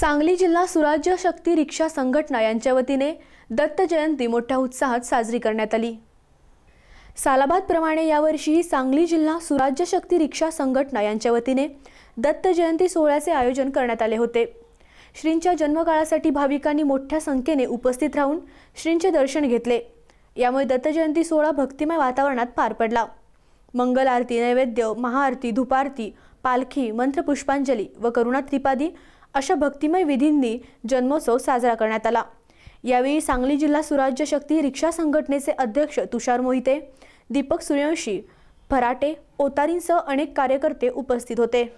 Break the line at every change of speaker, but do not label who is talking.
सांगली जिल्हा सुराज्य शक्ती रिक्षा संघटना यांच्या वतीने दत्त जयंती मोठ्या उत्साहात साजरी करण्यात आली सालाबादप्रमाणे यावर्षीही सांगली जिल्हा सुराज्य शक्ती रिक्षा संघटना यांच्या वतीने दत्त जयंती सोहळ्याचे आयोजन करण्यात आले होते श्रींच्या जन्मकाळासाठी भाविकांनी मोठ्या संख्येने उपस्थित राहून श्रींचे दर्शन घेतले यामुळे दत्तजयंती सोहळा भक्तिमय वातावरणात पार पडला मंगल आरती नैवेद्य महाआरती धुपारती पालखी मंत्रपुष्पांजली व करुणा त्रिपादी अशा भक्तिमय विधींनी जन्मोत्सव साजरा करण्यात आला यावेळी सांगली जिल्हा सुराज्य शक्ती रिक्षा संघटनेचे अध्यक्ष तुषार मोहिते दीपक सूर्यवंशी फराटे ओतारींसह अनेक कार्यकर्ते उपस्थित होते